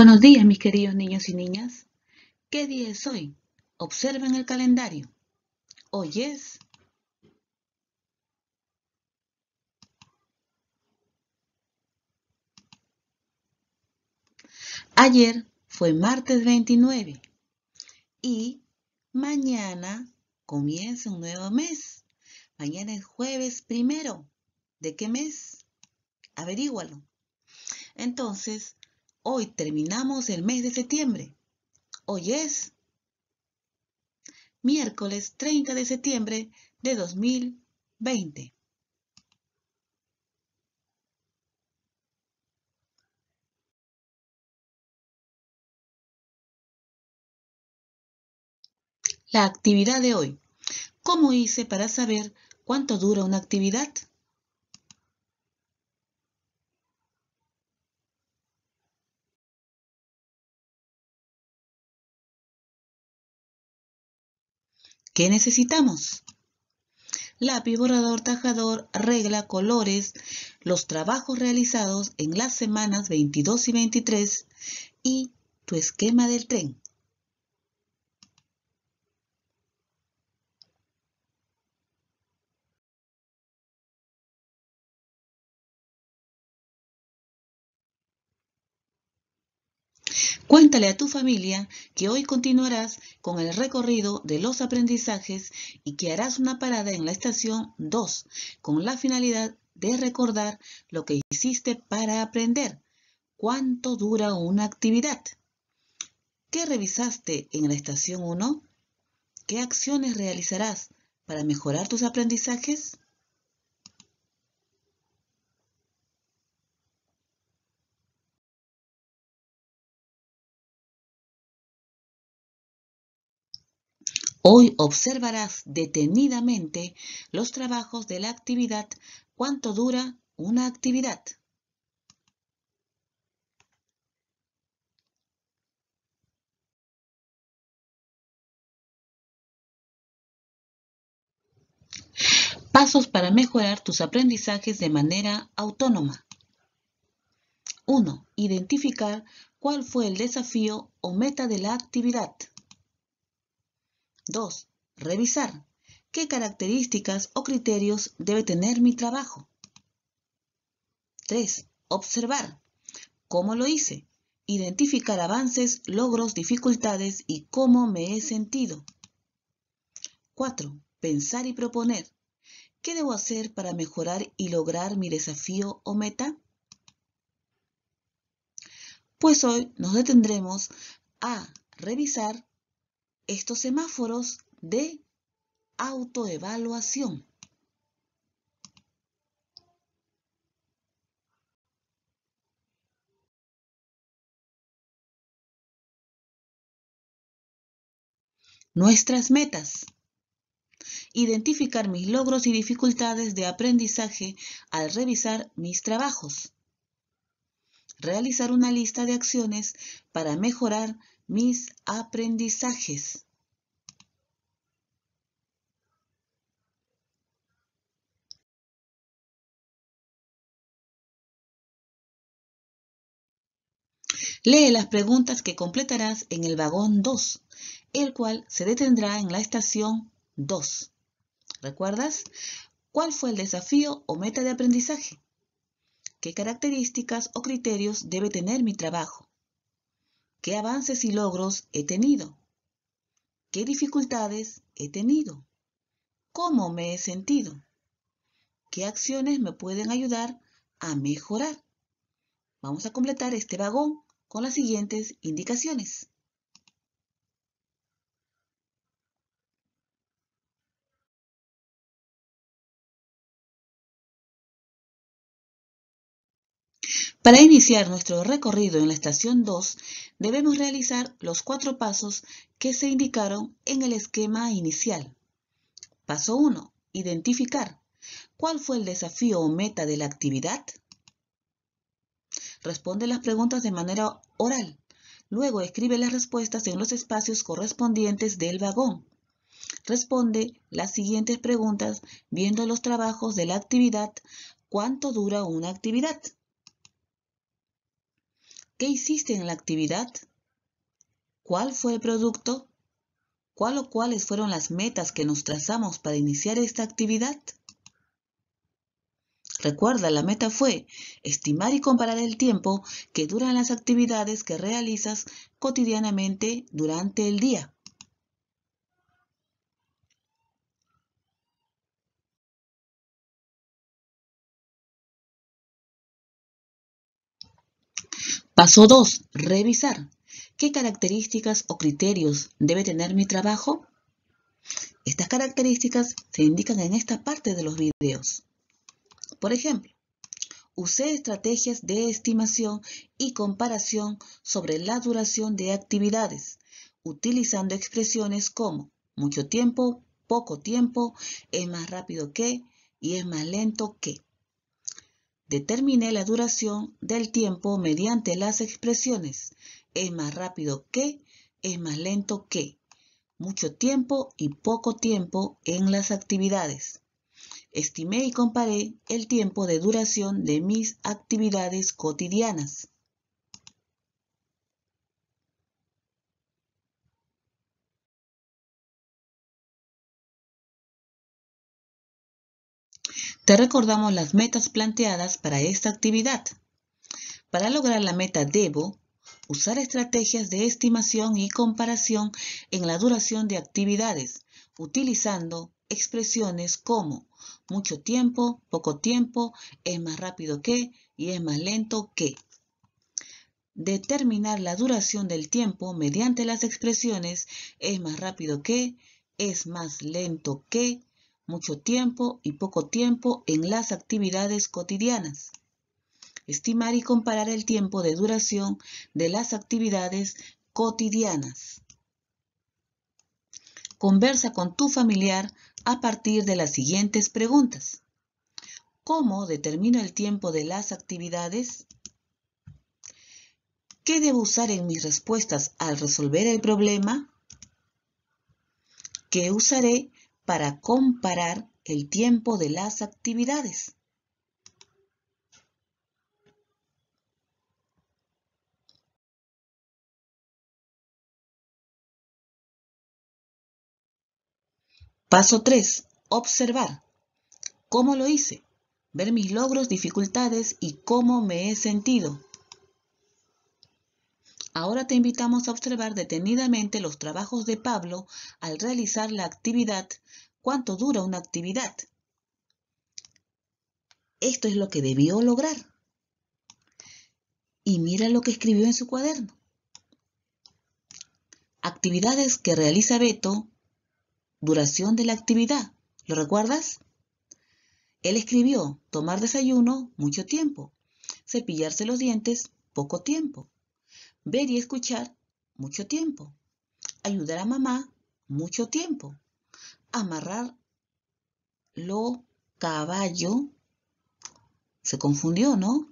Buenos días, mis queridos niños y niñas. ¿Qué día es hoy? Observen el calendario. Hoy es Ayer fue martes 29 y mañana comienza un nuevo mes. Mañana es jueves primero. ¿De qué mes? Averígualo. Entonces, Hoy terminamos el mes de septiembre. Hoy es miércoles 30 de septiembre de 2020. La actividad de hoy. ¿Cómo hice para saber cuánto dura una actividad? ¿Qué necesitamos? Lápiz, borrador, tajador, regla, colores, los trabajos realizados en las semanas 22 y 23 y tu esquema del tren. Cuéntale a tu familia que hoy continuarás con el recorrido de los aprendizajes y que harás una parada en la estación 2 con la finalidad de recordar lo que hiciste para aprender. ¿Cuánto dura una actividad? ¿Qué revisaste en la estación 1? ¿Qué acciones realizarás para mejorar tus aprendizajes? Hoy observarás detenidamente los trabajos de la actividad, cuánto dura una actividad. Pasos para mejorar tus aprendizajes de manera autónoma. 1. Identificar cuál fue el desafío o meta de la actividad. 2. Revisar. ¿Qué características o criterios debe tener mi trabajo? 3. Observar. ¿Cómo lo hice? Identificar avances, logros, dificultades y cómo me he sentido. 4. Pensar y proponer. ¿Qué debo hacer para mejorar y lograr mi desafío o meta? Pues hoy nos detendremos a revisar estos semáforos de autoevaluación. Nuestras metas. Identificar mis logros y dificultades de aprendizaje al revisar mis trabajos. Realizar una lista de acciones para mejorar mis aprendizajes. Lee las preguntas que completarás en el vagón 2, el cual se detendrá en la estación 2. ¿Recuerdas? ¿Cuál fue el desafío o meta de aprendizaje? ¿Qué características o criterios debe tener mi trabajo? qué avances y logros he tenido, qué dificultades he tenido, cómo me he sentido, qué acciones me pueden ayudar a mejorar. Vamos a completar este vagón con las siguientes indicaciones. Para iniciar nuestro recorrido en la estación 2, debemos realizar los cuatro pasos que se indicaron en el esquema inicial. Paso 1. Identificar. ¿Cuál fue el desafío o meta de la actividad? Responde las preguntas de manera oral. Luego escribe las respuestas en los espacios correspondientes del vagón. Responde las siguientes preguntas viendo los trabajos de la actividad. ¿Cuánto dura una actividad? ¿Qué hiciste en la actividad? ¿Cuál fue el producto? ¿Cuál o cuáles fueron las metas que nos trazamos para iniciar esta actividad? Recuerda, la meta fue estimar y comparar el tiempo que duran las actividades que realizas cotidianamente durante el día. Paso 2. Revisar. ¿Qué características o criterios debe tener mi trabajo? Estas características se indican en esta parte de los videos. Por ejemplo, usé estrategias de estimación y comparación sobre la duración de actividades, utilizando expresiones como mucho tiempo, poco tiempo, es más rápido que y es más lento que. Determiné la duración del tiempo mediante las expresiones es más rápido que, es más lento que, mucho tiempo y poco tiempo en las actividades. Estimé y comparé el tiempo de duración de mis actividades cotidianas. Te recordamos las metas planteadas para esta actividad. Para lograr la meta debo usar estrategias de estimación y comparación en la duración de actividades, utilizando expresiones como mucho tiempo, poco tiempo, es más rápido que y es más lento que. Determinar la duración del tiempo mediante las expresiones es más rápido que, es más lento que mucho tiempo y poco tiempo en las actividades cotidianas. Estimar y comparar el tiempo de duración de las actividades cotidianas. Conversa con tu familiar a partir de las siguientes preguntas. ¿Cómo determino el tiempo de las actividades? ¿Qué debo usar en mis respuestas al resolver el problema? ¿Qué usaré para comparar el tiempo de las actividades. Paso 3. Observar. ¿Cómo lo hice? Ver mis logros, dificultades y cómo me he sentido. Ahora te invitamos a observar detenidamente los trabajos de Pablo al realizar la actividad. ¿Cuánto dura una actividad? Esto es lo que debió lograr. Y mira lo que escribió en su cuaderno. Actividades que realiza Beto. Duración de la actividad. ¿Lo recuerdas? Él escribió tomar desayuno mucho tiempo, cepillarse los dientes poco tiempo, ver y escuchar mucho tiempo, ayudar a mamá mucho tiempo, amarrar lo caballo, se confundió, ¿no?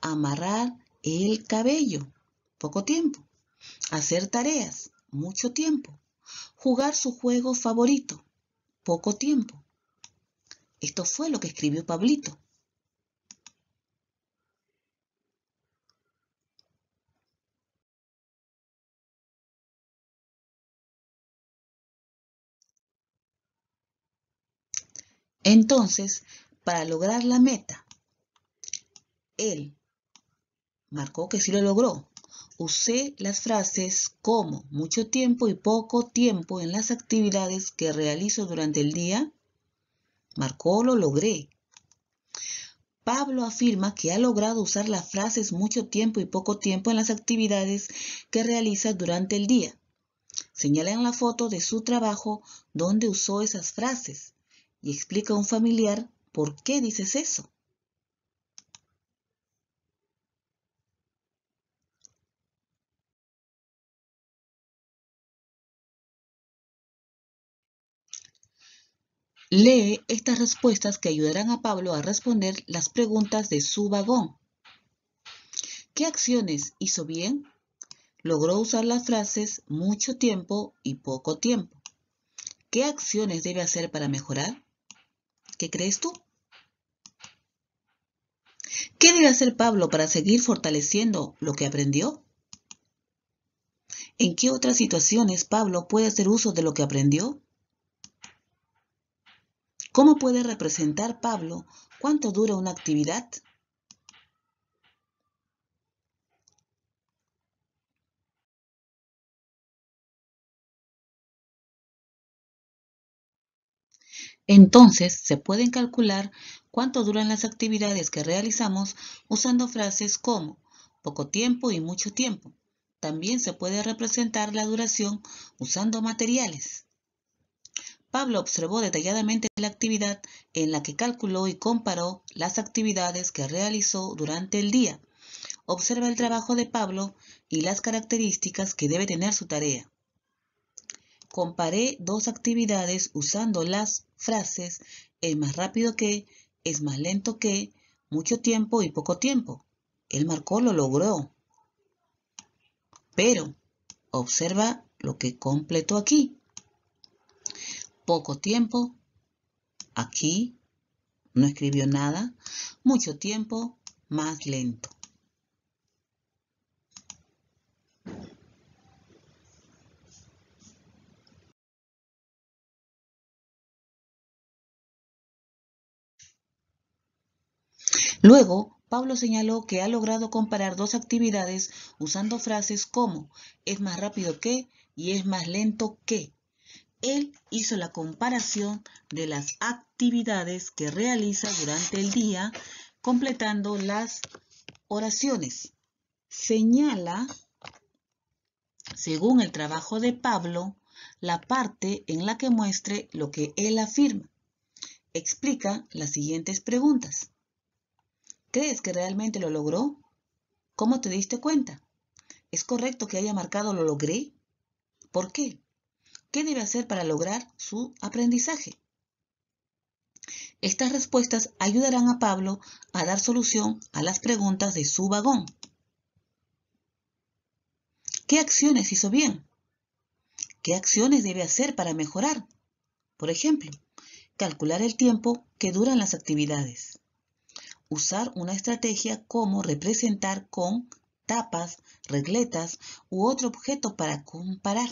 Amarrar el cabello, poco tiempo, hacer tareas, mucho tiempo, jugar su juego favorito, poco tiempo. Esto fue lo que escribió Pablito. Entonces, para lograr la meta, él marcó que sí lo logró. Usé las frases como mucho tiempo y poco tiempo en las actividades que realizo durante el día. Marcó lo logré. Pablo afirma que ha logrado usar las frases mucho tiempo y poco tiempo en las actividades que realiza durante el día. Señala en la foto de su trabajo donde usó esas frases y explica a un familiar por qué dices eso. Lee estas respuestas que ayudarán a Pablo a responder las preguntas de su vagón. ¿Qué acciones hizo bien? Logró usar las frases mucho tiempo y poco tiempo. ¿Qué acciones debe hacer para mejorar? ¿Qué crees tú? ¿Qué debe hacer Pablo para seguir fortaleciendo lo que aprendió? ¿En qué otras situaciones Pablo puede hacer uso de lo que aprendió? ¿Cómo puede representar Pablo cuánto dura una actividad? Entonces, se pueden calcular cuánto duran las actividades que realizamos usando frases como poco tiempo y mucho tiempo. También se puede representar la duración usando materiales. Pablo observó detalladamente la actividad en la que calculó y comparó las actividades que realizó durante el día. Observa el trabajo de Pablo y las características que debe tener su tarea comparé dos actividades usando las frases es más rápido que, es más lento que, mucho tiempo y poco tiempo. Él marcó lo logró. Pero, observa lo que completó aquí. Poco tiempo, aquí, no escribió nada. Mucho tiempo, más lento. Luego, Pablo señaló que ha logrado comparar dos actividades usando frases como es más rápido que y es más lento que. Él hizo la comparación de las actividades que realiza durante el día completando las oraciones. Señala, según el trabajo de Pablo, la parte en la que muestre lo que él afirma. Explica las siguientes preguntas. ¿Crees que realmente lo logró? ¿Cómo te diste cuenta? ¿Es correcto que haya marcado lo logré? ¿Por qué? ¿Qué debe hacer para lograr su aprendizaje? Estas respuestas ayudarán a Pablo a dar solución a las preguntas de su vagón. ¿Qué acciones hizo bien? ¿Qué acciones debe hacer para mejorar? Por ejemplo, calcular el tiempo que duran las actividades usar una estrategia como representar con tapas, regletas u otro objeto para comparar.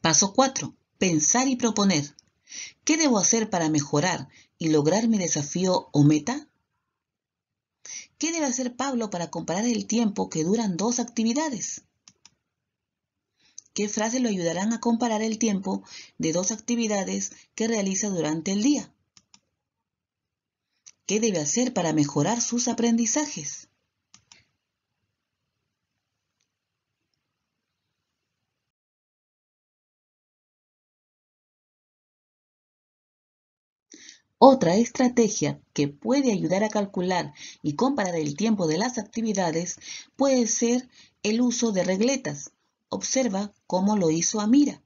Paso 4. Pensar y proponer. ¿Qué debo hacer para mejorar y lograr mi desafío o meta? ¿Qué debe hacer Pablo para comparar el tiempo que duran dos actividades? ¿Qué frases lo ayudarán a comparar el tiempo de dos actividades que realiza durante el día? ¿Qué debe hacer para mejorar sus aprendizajes? Otra estrategia que puede ayudar a calcular y comparar el tiempo de las actividades puede ser el uso de regletas. Observa cómo lo hizo Amira.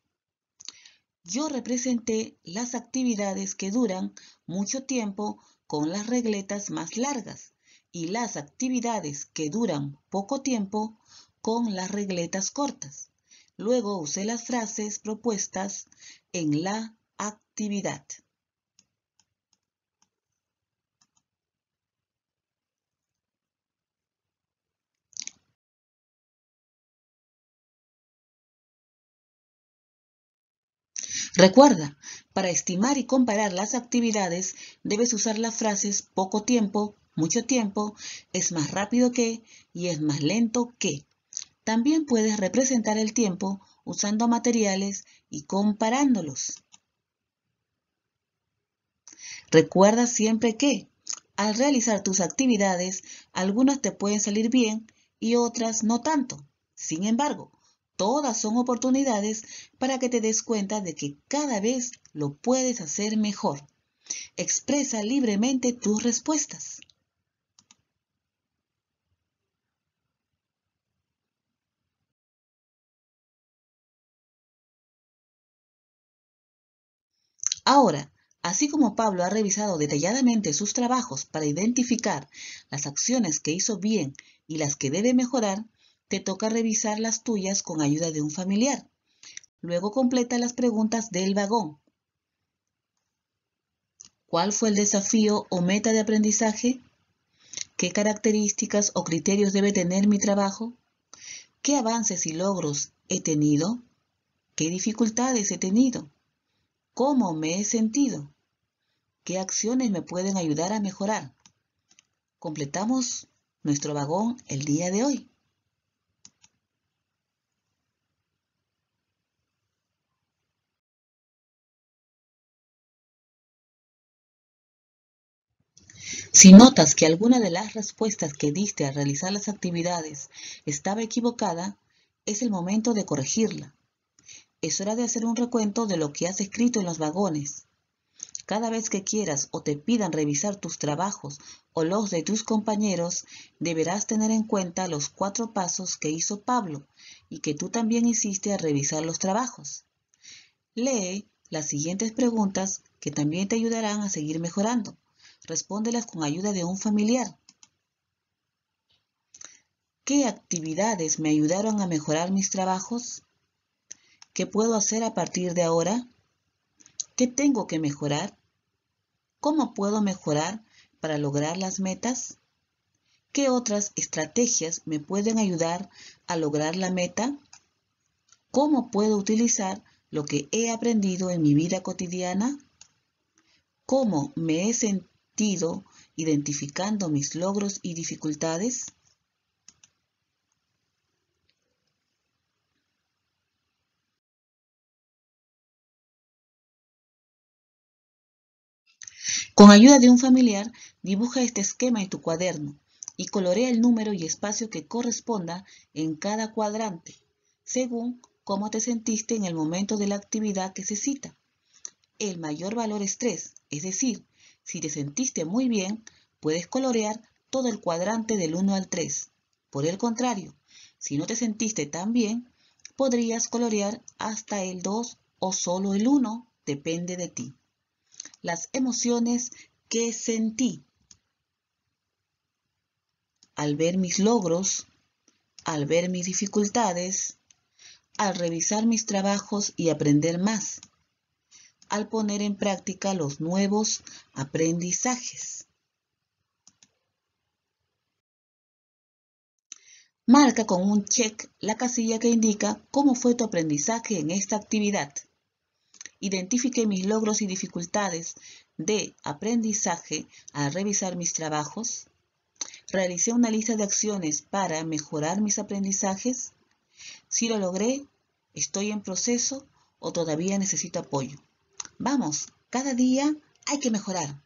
Yo representé las actividades que duran mucho tiempo con las regletas más largas y las actividades que duran poco tiempo con las regletas cortas. Luego usé las frases propuestas en la actividad. Recuerda, para estimar y comparar las actividades debes usar las frases poco tiempo, mucho tiempo, es más rápido que y es más lento que. También puedes representar el tiempo usando materiales y comparándolos. Recuerda siempre que al realizar tus actividades, algunas te pueden salir bien y otras no tanto. Sin embargo, Todas son oportunidades para que te des cuenta de que cada vez lo puedes hacer mejor. Expresa libremente tus respuestas. Ahora, así como Pablo ha revisado detalladamente sus trabajos para identificar las acciones que hizo bien y las que debe mejorar, te toca revisar las tuyas con ayuda de un familiar. Luego completa las preguntas del vagón. ¿Cuál fue el desafío o meta de aprendizaje? ¿Qué características o criterios debe tener mi trabajo? ¿Qué avances y logros he tenido? ¿Qué dificultades he tenido? ¿Cómo me he sentido? ¿Qué acciones me pueden ayudar a mejorar? Completamos nuestro vagón el día de hoy. Si notas que alguna de las respuestas que diste al realizar las actividades estaba equivocada, es el momento de corregirla. Es hora de hacer un recuento de lo que has escrito en los vagones. Cada vez que quieras o te pidan revisar tus trabajos o los de tus compañeros, deberás tener en cuenta los cuatro pasos que hizo Pablo y que tú también hiciste al revisar los trabajos. Lee las siguientes preguntas que también te ayudarán a seguir mejorando. Respóndelas con ayuda de un familiar. ¿Qué actividades me ayudaron a mejorar mis trabajos? ¿Qué puedo hacer a partir de ahora? ¿Qué tengo que mejorar? ¿Cómo puedo mejorar para lograr las metas? ¿Qué otras estrategias me pueden ayudar a lograr la meta? ¿Cómo puedo utilizar lo que he aprendido en mi vida cotidiana? ¿Cómo me he sentido? sentido identificando mis logros y dificultades? Con ayuda de un familiar, dibuja este esquema en tu cuaderno y colorea el número y espacio que corresponda en cada cuadrante, según cómo te sentiste en el momento de la actividad que se cita. El mayor valor es 3, es decir, si te sentiste muy bien, puedes colorear todo el cuadrante del 1 al 3. Por el contrario, si no te sentiste tan bien, podrías colorear hasta el 2 o solo el 1, depende de ti. Las emociones que sentí. Al ver mis logros, al ver mis dificultades, al revisar mis trabajos y aprender más al poner en práctica los nuevos aprendizajes. Marca con un check la casilla que indica cómo fue tu aprendizaje en esta actividad. Identifique mis logros y dificultades de aprendizaje al revisar mis trabajos. Realicé una lista de acciones para mejorar mis aprendizajes. Si lo logré, estoy en proceso o todavía necesito apoyo. Vamos, cada día hay que mejorar.